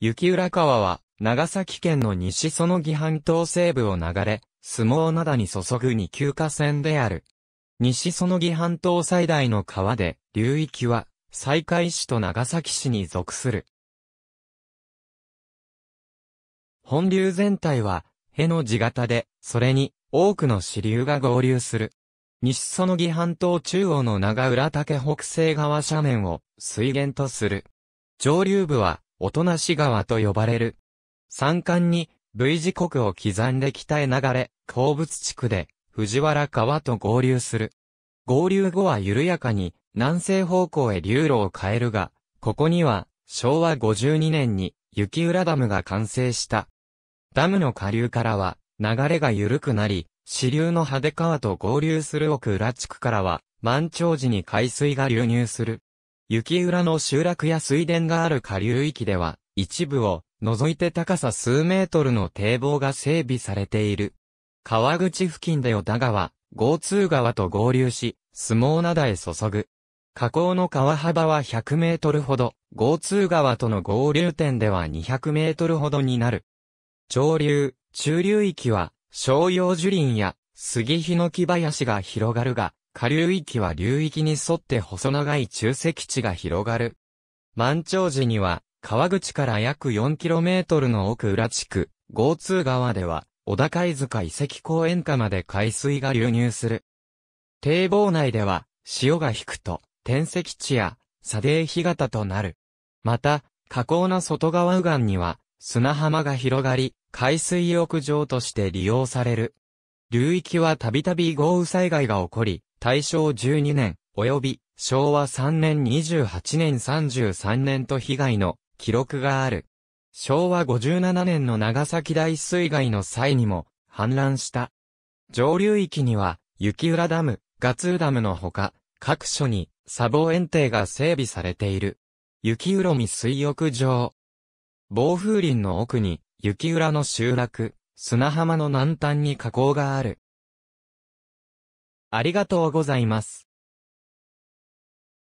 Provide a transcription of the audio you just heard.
雪浦川は、長崎県の西園木半島西部を流れ、相撲灘に注ぐ二級河川である。西園木半島最大の川で、流域は、西海市と長崎市に属する。本流全体は、への字型で、それに、多くの支流が合流する。西園木半島中央の長浦岳北西側斜面を水源とする。上流部はなし川と呼ばれる。山間に V 字国を刻んで北へ流れ、鉱物地区で藤原川と合流する。合流後は緩やかに南西方向へ流路を変えるが、ここには昭和52年に雪浦ダムが完成した。ダムの下流からは流れが緩くなり、支流の派手川と合流する奥浦地区からは満潮時に海水が流入する。雪浦の集落や水田がある下流域では、一部を除いて高さ数メートルの堤防が整備されている。川口付近で田川、豪通川と合流し、相撲灘へ注ぐ。河口の川幅は100メートルほど、豪通川との合流点では200メートルほどになる。上流、中流域は、商用樹林や、杉ヒノキ林が広がるが、下流域は流域に沿って細長い中石地が広がる。満潮時には、川口から約 4km の奥裏地区、豪通川では、小田貝塚遺跡公園下まで海水が流入する。堤防内では、潮が引くと、天石地や、砂泥干潟となる。また、河口の外側右岸には、砂浜が広がり、海水浴場として利用される。流域はたびたび豪雨災害が起こり、大正12年、及び昭和3年28年33年と被害の記録がある。昭和57年の長崎大水害の際にも氾濫した。上流域には雪浦ダム、ガツーダムのほか、各所に砂防園庭が整備されている。雪浦見水浴場。暴風林の奥に雪浦の集落、砂浜の南端に河口がある。ありがとうございます。